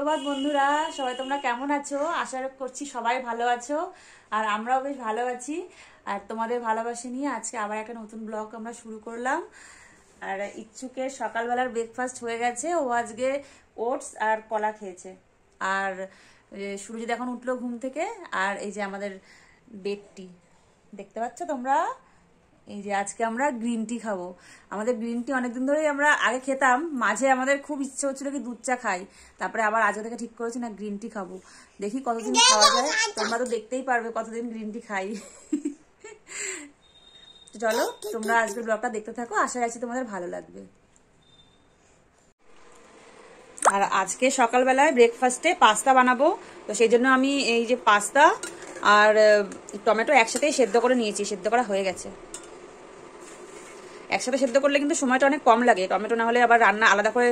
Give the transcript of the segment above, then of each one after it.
সুপ্রভাত বন্ধুরা সবাই তোমরা কেমন আছো আশা করছি সবাই ভালো আছো আর আমরাও বেশ ভালো আছি আর তোমাদের ভালোবাসা নিয়ে আজকে আবার একটা নতুন ব্লগ আমরা শুরু করলাম আর ইচ্ছুকের সকালবেলার ব্রেকফাস্ট হয়ে গেছে ও আজকে ওটস আর কলা খেয়েছে আর সূর্য এখন উঠলো ঘুম থেকে আর এই যে আমাদের বেডটি দেখতে পাচ্ছ তোমরা এই যে আজকে আমরা গ্রিন টি খাবো আমাদের গ্রিন টি অনেকদিন ধরেই আমরা আগে খেতাম মাঝে আমাদের খুব ইচ্ছে হচ্ছিল কি দুধ চা খাই তারপরে আবার আজও থেকে ঠিক করেছি না গ্রিন টি খাবো দেখি কতদিন খাওয়া যায় তোমরা তো দেখতেই পারবে কতদিন গ্রিন টি খাই চলো তোমরা আজকে ব্লগটা দেখতে থাকো আশা রাখছি তোমাদের ভালো লাগবে আর আজকে সকালবেলায় ব্রেকফাস্টে পাস্তা বানাবো তো সেই জন্য আমি এই যে পাস্তা আর টমেটো একসাথেই সেদ্ধ করে নিয়েছি সেদ্ধ করা হয়ে গেছে একসাথে সেদ্ধ করলে কিন্তু সময়টা অনেক কম লাগে টমেটো না হলে আবার রান্না আলাদা করে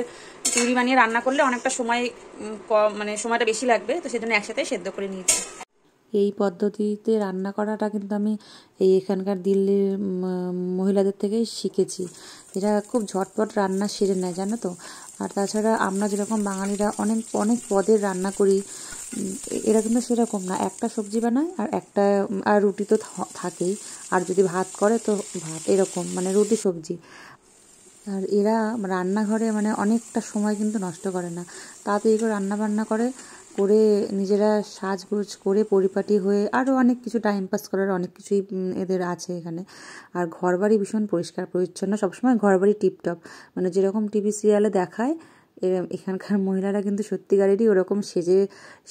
চুরি বানিয়ে রান্না করলে অনেকটা সময় কম মানে সময়টা বেশি লাগবে তো সেজন্য একসাথে সেদ্ধ করে নিয়েছি এই পদ্ধতিতে রান্না করাটা কিন্তু আমি এই এখানকার দিল্লির মহিলাদের থেকেই শিখেছি এটা খুব ঝটপট রান্না সেরে নেয় জানো তো আর তাছাড়া আমরা যেরকম বাঙালিরা অনেক অনেক পদের রান্না করি এরা কিন্তু সেরকম না একটা সবজি বানায় আর একটা আর রুটি তো থাকেই আর যদি ভাত করে তো ভাত এরকম মানে রুটি সবজি আর এরা রান্নাঘরে মানে অনেকটা সময় কিন্তু নষ্ট করে না তাতে এগুলো রান্না বান্না করে করে নিজেরা সাজগুজ করে পরিপাটি হয়ে আরও অনেক কিছু টাইম পাস করার অনেক কিছুই এদের আছে এখানে আর ঘরবাড়ি ভীষণ পরিষ্কার পরিচ্ছন্ন সবসময় ঘরবাড়ি টিপটপ মানে যেরকম টিভি সিরিয়ালে দেখায় এখানকার মহিলারা কিন্তু সত্যিকারেরই ওরকম সেজে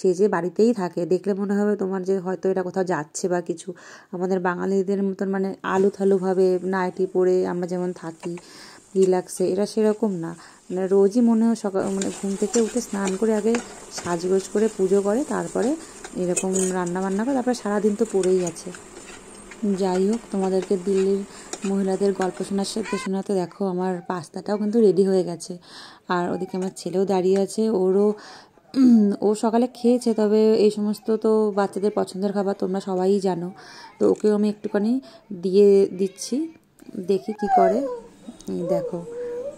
সেজে বাড়িতেই থাকে দেখলে মনে হবে তোমার যে হয়তো এটা কোথাও যাচ্ছে বা কিছু আমাদের বাঙালিদের মতন মানে আলু থালুভাবে নাইটি পরে আমরা যেমন থাকি রিল্যাক্সে এরা সেরকম না মানে রোজই মনে হয় সকাল মানে ঘুম থেকে উঠে স্নান করে আগে সাজগোজ করে পুজো করে তারপরে এরকম রান্না বান্না করে তারপরে সারাদিন তো পড়েই আছে যাই হোক তোমাদেরকে দিল্লির মহিলাদের গল্প শোনার সাথে শোনাতে দেখো আমার পাস্তাটাও কিন্তু রেডি হয়ে গেছে আর ওদিকে আমার ছেলেও দাঁড়িয়ে আছে ওরও ও সকালে খেয়েছে তবে এই সমস্ত তো বাচ্চাদের পছন্দের খাবার তোমরা সবাই জানো তো ওকেও আমি একটুখানি দিয়ে দিচ্ছি দেখি কি করে দেখো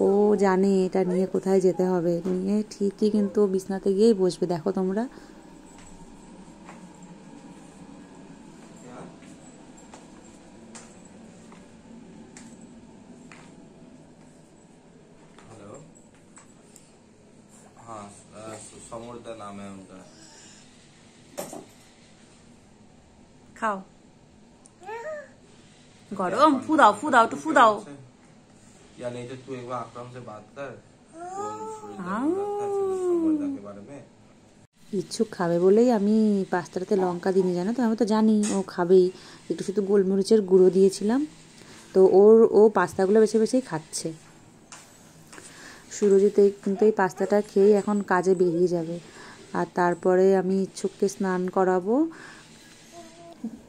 ও জানে এটা নিয়ে কোথায় যেতে হবে নিয়ে ঠিকই কিন্তু বিছনাতে গিয়েই বসবে দেখো তোমরা হ্যাঁ, খাও গরম ফুদাও ফুদাও একটু হ্যাঁ, या नहीं तो तू एक बार आक्रम से बात कर ইচ্ছুক খাবে বলেই আমি পাস্তাটাতে লঙ্কা দিইনি জানো তো আমি তো জানি ও খাবেই একটু শুধু গোলমরিচের গুঁড়ো দিয়েছিলাম তো ওর ও পাস্তাগুলো বেছে বেছেই খাচ্ছে সুরজিৎ এই কিন্তু এই পাস্তাটা খেয়েই এখন কাজে বেরিয়ে যাবে আর তারপরে আমি ইচ্ছুককে স্নান করাবো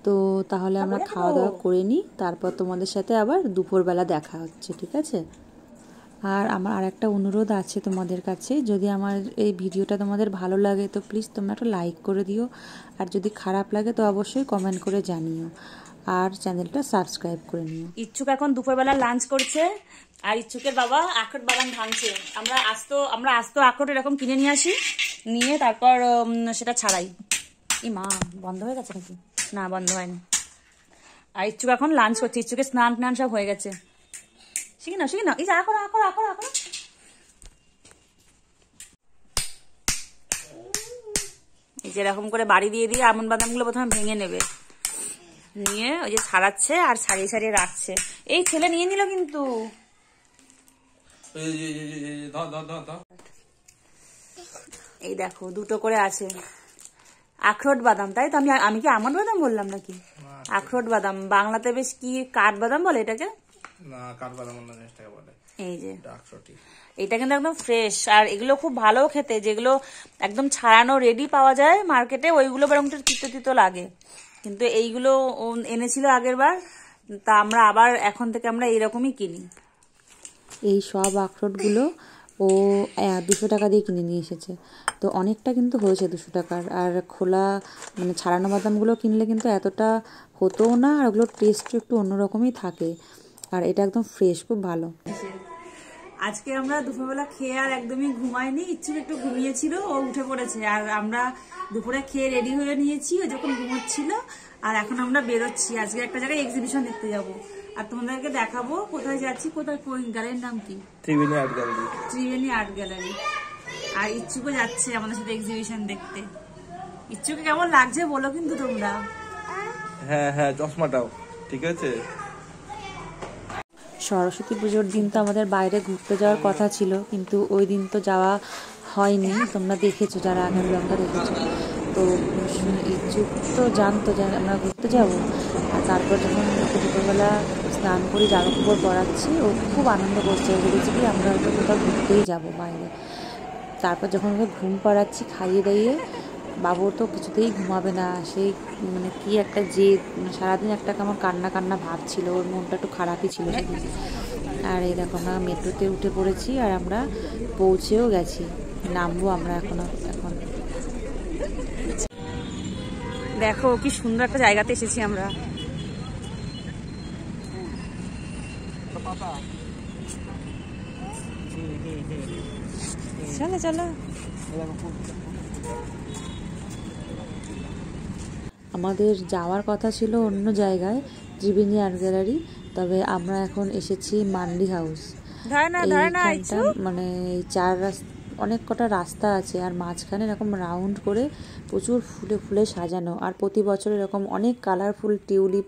তো তাহলে আমরা খাওয়া দাওয়া করে নিই তারপর তোমাদের সাথে আবার দুপুরবেলা দেখা হচ্ছে ঠিক আছে আর আমার আর একটা অনুরোধ আছে তোমাদের কাছে যদি আমার এই ভিডিওটা তোমাদের ভালো লাগে তো প্লিজ তোমরা একটা লাইক করে দিও আর যদি খারাপ লাগে তো অবশ্যই কমেন্ট করে জানিও আর চ্যানেলটা সাবস্ক্রাইব করে নিও ইচ্ছুক এখন দুপুরবেলা লাঞ্চ করছে আর ইচ্ছুকের বাবা আখট বাগান ভাঙছে আমরা আস্ত আমরা আস্ত আখট এরকম কিনে নিয়ে আসি নিয়ে তারপর সেটা ছাড়াই ইমা বন্ধ হয়ে গেছে নাকি না বন্ধ হয়নি আর ইচ্ছুক এখন লাঞ্চ করছে ইচ্ছুকের স্নান টান সব হয়ে গেছে শিখি না শিখি না এই যে আকর আকর আকর আকর এই যে এরকম করে বাড়ি দিয়ে দিয়ে আমন বাদাম গুলো প্রথমে ভেঙে নেবে নিয়ে ওই যে ছাড়াচ্ছে আর সারিয়ে সারিয়ে রাখছে এই ছেলে নিয়ে নিল কিন্তু এই দেখো দুটো করে আছে আখরোট বাদাম তাই তো আমি আমি কি আমন বাদাম বললাম নাকি আখরোট বাদাম বাংলাতে বেশ কি কাঠ বাদাম বলে এটাকে না কাঠ বাদাম অন্য জিনিসটাকে বলে এই যে এটা কিন্তু একদম ফ্রেশ আর এগুলো খুব ভালো খেতে যেগুলো একদম ছাড়ানো রেডি পাওয়া যায় মার্কেটে ওইগুলো বরং একটু তিতো তিতো লাগে কিন্তু এইগুলো এনেছিল আগের বার তা আমরা আবার এখন থেকে আমরা এইরকমই কিনি এই সব আখরোটগুলো ও দুশো টাকা দিয়ে কিনে নিয়ে এসেছে তো অনেকটা কিন্তু হয়েছে দুশো টাকার আর খোলা মানে ছাড়ানো বাদামগুলো কিনলে কিন্তু এতটা হতোও না আর ওগুলোর টেস্টও একটু অন্যরকমই থাকে আর এটা একদম ফ্রেশ খুব ভালো আজকে আমরা দুপুরবেলা খেয়ে আর একদমই ঘুমাইনি ইচ্ছে একটু ঘুমিয়েছিল ও উঠে পড়েছে আর আমরা দুপুরে খেয়ে রেডি হয়ে নিয়েছি ও যখন ঘুমোচ্ছিল আর এখন আমরা বেরোচ্ছি আজকে একটা জায়গায় এক্সিবিশন দেখতে যাবো আর তোমাদেরকে দেখাবো কোথায় যাচ্ছি কোথায় কোন গ্যালারির নাম কি Triveni art gallery Triveni art gallery আর ইচ্ছুকও যাচ্ছে আমাদের সাথে এক্সিবিশন দেখতে ইচ্ছুকে কেমন লাগছে বলো কিন্তু তোমরা হ্যাঁ হ্যাঁ চশমাটাও ঠিক আছে সরস্বতী পুজোর দিন তো আমাদের বাইরে ঘুরতে যাওয়ার কথা ছিল কিন্তু ওই দিন তো যাওয়া হয়নি তোমরা দেখেছো যারা আগের ব্লগটা দেখেছো তো ইচ্ছুক তো জানতো যে আমরা ঘুরতে যাবো তারপর যখন দুপুরবেলা স্নান করে জামা কাপড় পরাচ্ছি ও খুব আনন্দ করছে ভেবেছি কি আমরা হয়তো কোথাও ঘুরতেই যাবো বাইরে তারপর যখন ওকে ঘুম পাড়াচ্ছি খাইয়ে দাইয়ে বাবু তো কিছুতেই ঘুমাবে না সেই মানে কী একটা যে মানে সারাদিন একটা কেমন কান্না কান্না ভাব ছিল ওর মনটা একটু খারাপই ছিল আর এই দেখো আমরা মেট্রোতে উঠে পড়েছি আর আমরা পৌঁছেও গেছি নামবো আমরা এখনো এখন দেখো কি সুন্দর একটা জায়গাতে এসেছি আমরা চলো চলো আমাদের যাওয়ার কথা ছিল অন্য জায়গায় ত্রিবেণী আর্ট গ্যালারি তবে আমরা এখন এসেছি মান্ডি হাউস মানে চার রাস্তা অনেক কটা রাস্তা আছে আর মাঝখানে এরকম রাউন্ড করে প্রচুর ফুলে ফুলে সাজানো আর প্রতি বছর এরকম অনেক কালারফুল টিউলিপ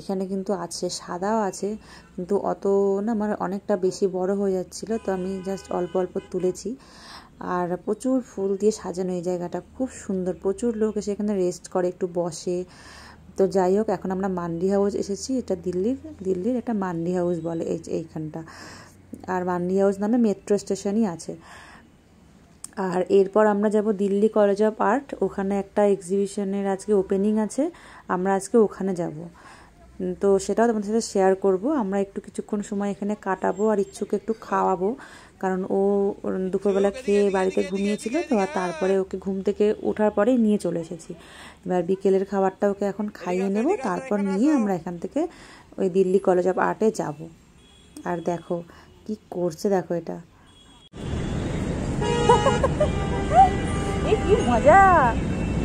এখানে কিন্তু আছে সাদাও আছে কিন্তু অত না আমার মানে অনেকটা বেশি বড় হয়ে যাচ্ছিলো তো আমি জাস্ট অল্প অল্প তুলেছি আর প্রচুর ফুল দিয়ে সাজানো এই জায়গাটা খুব সুন্দর প্রচুর লোক এসে এখানে রেস্ট করে একটু বসে তো যাই হোক এখন আমরা মান্ডি হাউস এসেছি এটা দিল্লির দিল্লির একটা মান্ডি হাউস বলে এই এইখানটা আর মান্ডি হাউস নামে মেট্রো স্টেশনই আছে আর এরপর আমরা যাব দিল্লি কলেজ অফ আর্ট ওখানে একটা এক্সিবিশনের আজকে ওপেনিং আছে আমরা আজকে ওখানে যাব তো সেটাও তোমাদের সাথে শেয়ার করব আমরা একটু কিছুক্ষণ সময় এখানে কাটাবো আর ইচ্ছুকে একটু খাওয়াবো কারণ ও দুপুরবেলা খেয়ে বাড়িতে ঘুমিয়েছিল তো আর তারপরে ওকে ঘুম থেকে ওঠার পরে নিয়ে চলে এসেছি এবার বিকেলের খাবারটা ওকে এখন খাইয়ে নেব তারপর নিয়ে আমরা এখান থেকে ওই দিল্লি কলেজ অফ আর্টে যাব আর দেখো কি করছে দেখো এটা কি মজা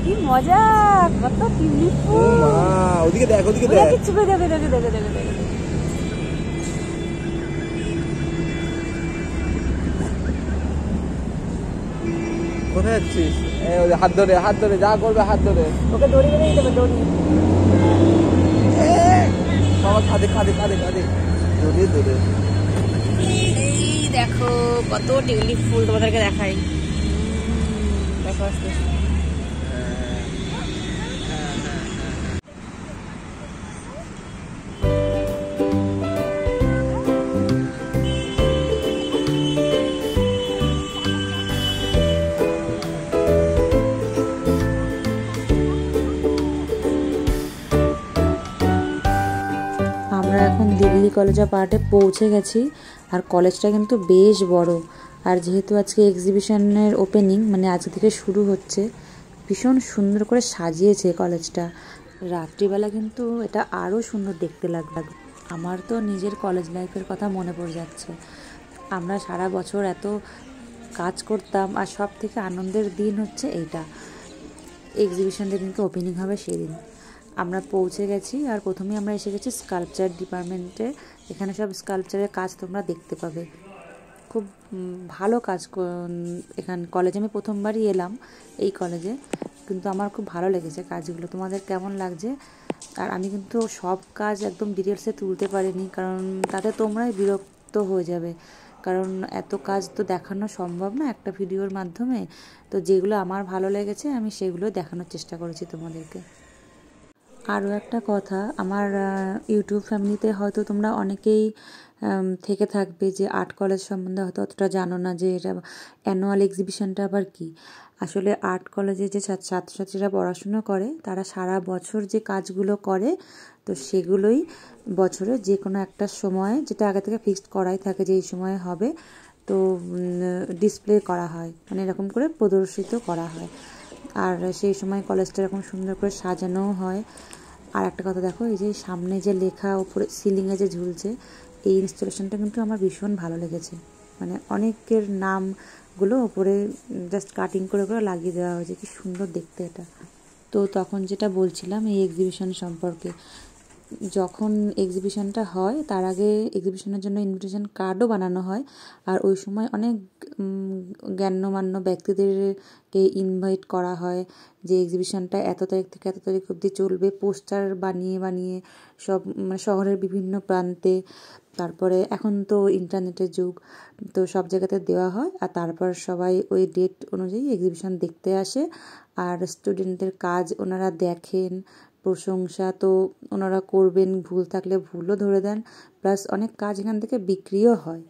কি মজা কত টিউলিপ ফুল ওদিকে দেখ ওদিকে দেখ কিচ্ছু দেখে দেখে দেখে দেখে দেখে কোথায় যাচ্ছিস হাত ধরে হাত ধরে যা করবে হাত ধরে ওকে দড়ি বেরিয়ে দেবে দড়ি বাবা খাদে খাদে খাদে খাদে দড়ি দড়ি দেখো কত টিউলিপ ফুল তোমাদেরকে দেখাই দেখো আসতে কলেজা পার্টে পৌঁছে গেছি আর কলেজটা কিন্তু বেশ বড় আর যেহেতু আজকে এক্সিবিশনের ওপেনিং মানে আজকে থেকে শুরু হচ্ছে ভীষণ সুন্দর করে সাজিয়েছে কলেজটা রাত্রিবেলা কিন্তু এটা আরও সুন্দর দেখতে লাগবে আমার তো নিজের কলেজ লাইফের কথা মনে পড়ে যাচ্ছে আমরা সারা বছর এত কাজ করতাম আর সব থেকে আনন্দের দিন হচ্ছে এইটা এক্সিবিশনটা কিন্তু ওপেনিং হবে সেদিন আমরা পৌঁছে গেছি আর প্রথমে আমরা এসে গেছি স্কাল্পচার ডিপার্টমেন্টে এখানে সব স্কাল্পচারের কাজ তোমরা দেখতে পাবে খুব ভালো কাজ এখান কলেজে আমি প্রথমবারই এলাম এই কলেজে কিন্তু আমার খুব ভালো লেগেছে কাজগুলো তোমাদের কেমন লাগছে আর আমি কিন্তু সব কাজ একদম ডিটেলসে তুলতে পারিনি কারণ তাতে তোমরাই বিরক্ত হয়ে যাবে কারণ এত কাজ তো দেখানো সম্ভব না একটা ভিডিওর মাধ্যমে তো যেগুলো আমার ভালো লেগেছে আমি সেগুলো দেখানোর চেষ্টা করেছি তোমাদেরকে আরও একটা কথা আমার ইউটিউব ফ্যামিলিতে হয়তো তোমরা অনেকেই থেকে থাকবে যে আর্ট কলেজ সম্বন্ধে হয়তো অতটা জানো না যে এটা অ্যানুয়াল এক্সিবিশনটা আবার কি আসলে আর্ট কলেজে যে ছাত্রছাত্রীরা পড়াশুনো করে তারা সারা বছর যে কাজগুলো করে তো সেগুলোই বছরে যে কোনো একটা সময়ে যেটা আগে থেকে ফিক্সড করাই থাকে যে এই সময়ে হবে তো ডিসপ্লে করা হয় মানে এরকম করে প্রদর্শিত করা হয় আর সেই সময় কলেজটা এরকম সুন্দর করে সাজানোও হয় আর একটা কথা দেখো এই যে সামনে যে লেখা ওপরে সিলিংয়ে যে ঝুলছে এই ইনস্টলেশনটা কিন্তু আমার ভীষণ ভালো লেগেছে মানে অনেকের নামগুলো ওপরে জাস্ট কাটিং করে করে লাগিয়ে দেওয়া হয়েছে কি সুন্দর দেখতে এটা তো তখন যেটা বলছিলাম এই এক্সিবিশন সম্পর্কে যখন এক্সিবিশনটা হয় তার আগে এক্সিবিশনের জন্য ইনভিটেশন কার্ডও বানানো হয় আর ওই সময় অনেক জ্ঞানমান্য ব্যক্তিদেরকে ইনভাইট করা হয় যে এক্সিবিশনটা এত তারিখ থেকে এত তারিখ অবধি চলবে পোস্টার বানিয়ে বানিয়ে সব মানে শহরের বিভিন্ন প্রান্তে তারপরে এখন তো ইন্টারনেটের যুগ তো সব জায়গাতে দেওয়া হয় আর তারপর সবাই ওই ডেট অনুযায়ী এক্সিবিশন দেখতে আসে আর স্টুডেন্টদের কাজ ওনারা দেখেন প্রশংসা তো ওনারা করবেন ভুল থাকলে ভুলও ধরে দেন প্লাস অনেক কাজ এখান থেকে বিক্রিও হয়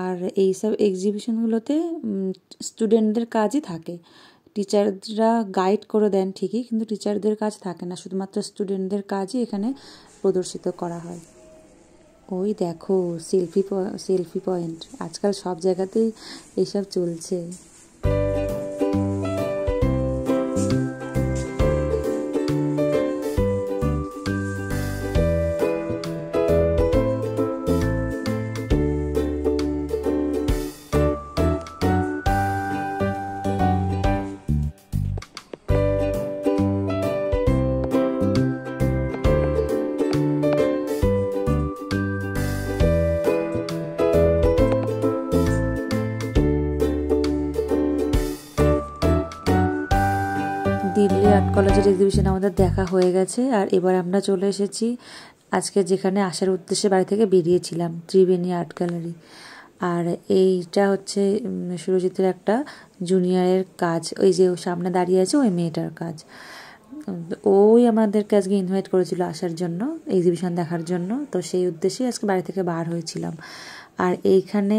আর এইসব এক্সিবিশনগুলোতে স্টুডেন্টদের কাজই থাকে টিচাররা গাইড করে দেন ঠিকই কিন্তু টিচারদের কাজ থাকে না শুধুমাত্র স্টুডেন্টদের কাজই এখানে প্রদর্শিত করা হয় ওই দেখো সেলফি সেলফি পয়েন্ট আজকাল সব জায়গাতেই এসব চলছে আর্ট কলেজের এক্সিবিশন আমাদের দেখা হয়ে গেছে আর এবার আমরা চলে এসেছি আজকে যেখানে আসার উদ্দেশ্যে বাড়ি থেকে বেরিয়েছিলাম ত্রিবেণী আর্ট গ্যালারি আর এইটা হচ্ছে সুরজিতের একটা জুনিয়রের কাজ ওই যে সামনে দাঁড়িয়ে আছে ওই মেয়েটার কাজ ওই আমাদেরকে আজকে ইনভাইট করেছিল আসার জন্য এক্সিবিশন দেখার জন্য তো সেই উদ্দেশ্যে আজকে বাড়ি থেকে বার হয়েছিলাম আর এইখানে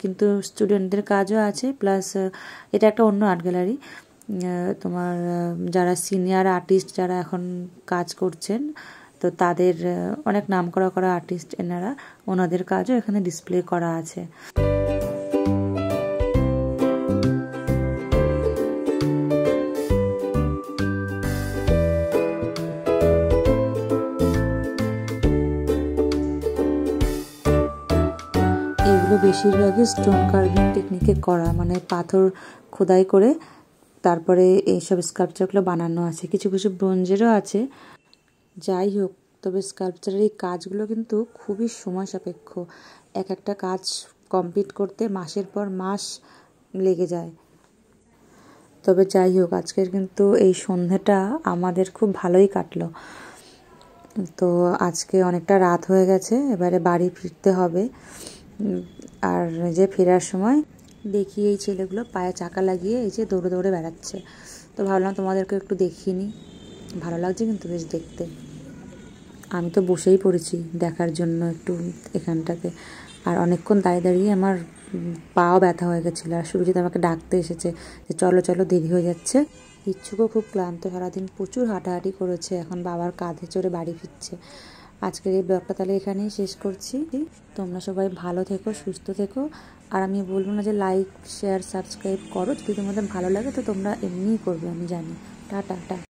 কিন্তু স্টুডেন্টদের কাজও আছে প্লাস এটা একটা অন্য আর্ট গ্যালারি তোমার যারা সিনিয়র আর্টিস্ট যারা এখন কাজ করছেন তো তাদের অনেক নাম করা করা আর্টিস্ট এনারা ওনাদের কাজও এখানে ডিসপ্লে করা আছে এগুলো বেশিরভাগই স্টোন কার্ভিং টেকনিকে করা মানে পাথর খোদাই করে তারপরে এইসব স্কাল্পচারগুলো বানানো আছে কিছু কিছু ব্রোঞ্জেরও আছে যাই হোক তবে স্কাল্পচারের এই কাজগুলো কিন্তু খুবই সময় সাপেক্ষ এক একটা কাজ কমপ্লিট করতে মাসের পর মাস লেগে যায় তবে যাই হোক আজকের কিন্তু এই সন্ধেটা আমাদের খুব ভালোই কাটলো তো আজকে অনেকটা রাত হয়ে গেছে এবারে বাড়ি ফিরতে হবে আর যে ফেরার সময় দেখি এই ছেলেগুলো পায়ে চাকা লাগিয়ে এই যে দৌড়ে দৌড়ে বেড়াচ্ছে তো ভাবলাম তোমাদেরকে একটু দেখিনি ভালো লাগছে কিন্তু বেশ দেখতে আমি তো বসেই পড়েছি দেখার জন্য একটু এখানটাতে আর অনেকক্ষণ দাঁড়িয়ে দাঁড়িয়ে আমার পাও ব্যথা হয়ে গেছিলো আর সুরজিৎ আমাকে ডাকতে এসেছে যে চলো চলো দেরি হয়ে যাচ্ছে ইচ্ছুকও খুব ক্লান্ত সারাদিন প্রচুর হাঁটাহাঁটি করেছে এখন বাবার কাঁধে চড়ে বাড়ি ফিরছে আজকের এই ব্লগটা তাহলে এখানেই শেষ করছি তোমরা সবাই ভালো থেকো সুস্থ থেকো আর আমি বলবো না যে লাইক শেয়ার সাবস্ক্রাইব করো যদি তোমাদের ভালো লাগে তো তোমরা এমনিই করবে আমি জানি টাটা টা